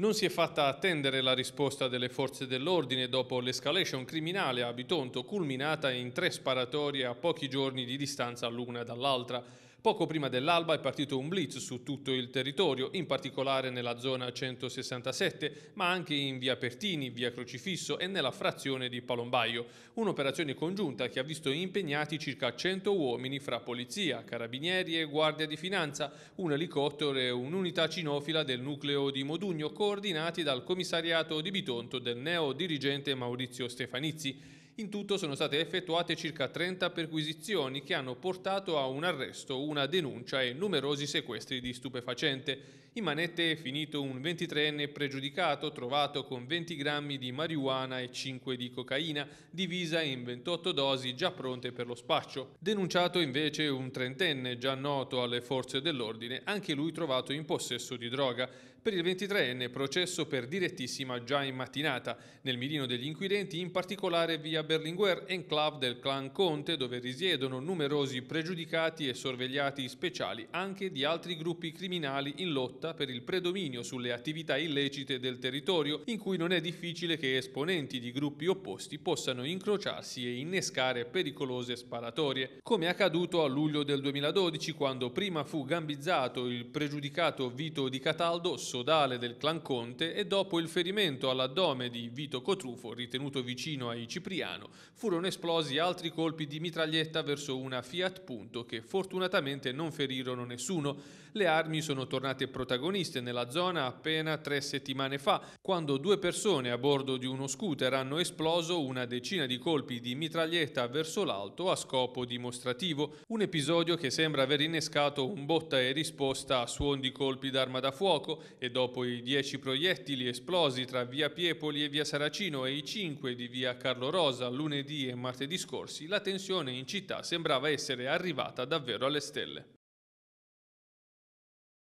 Non si è fatta attendere la risposta delle forze dell'ordine dopo l'escalation criminale a Bitonto, culminata in tre sparatorie a pochi giorni di distanza l'una dall'altra. Poco prima dell'alba è partito un blitz su tutto il territorio, in particolare nella zona 167, ma anche in via Pertini, via Crocifisso e nella frazione di Palombaio. Un'operazione congiunta che ha visto impegnati circa 100 uomini fra polizia, carabinieri e guardia di finanza, un elicottero e un'unità cinofila del nucleo di Modugno coordinati dal commissariato di Bitonto del neo dirigente Maurizio Stefanizzi. In tutto sono state effettuate circa 30 perquisizioni che hanno portato a un arresto, una denuncia e numerosi sequestri di stupefacente. In manette è finito un 23enne pregiudicato trovato con 20 grammi di marijuana e 5 di cocaina, divisa in 28 dosi già pronte per lo spaccio. Denunciato invece un trentenne già noto alle forze dell'ordine, anche lui trovato in possesso di droga. Per il 23enne processo per direttissima già in mattinata. Nel mirino degli inquirenti in particolare via Berlinguer enclave del clan Conte dove risiedono numerosi pregiudicati e sorvegliati speciali anche di altri gruppi criminali in lotta per il predominio sulle attività illecite del territorio in cui non è difficile che esponenti di gruppi opposti possano incrociarsi e innescare pericolose sparatorie, come accaduto a luglio del 2012 quando prima fu gambizzato il pregiudicato Vito Di Cataldo, sodale del clan Conte, e dopo il ferimento all'addome di Vito Cotrufo, ritenuto vicino ai Cipriani, Milano. Furono esplosi altri colpi di mitraglietta verso una Fiat Punto che fortunatamente non ferirono nessuno. Le armi sono tornate protagoniste nella zona appena tre settimane fa, quando due persone a bordo di uno scooter hanno esploso una decina di colpi di mitraglietta verso l'alto a scopo dimostrativo. Un episodio che sembra aver innescato un botta e risposta a suon di colpi d'arma da fuoco e dopo i dieci proiettili esplosi tra via Piepoli e via Saracino e i cinque di via Carlo Rosa nebbiosa lunedì e martedì scorsi, la tensione in città sembrava essere arrivata davvero alle stelle.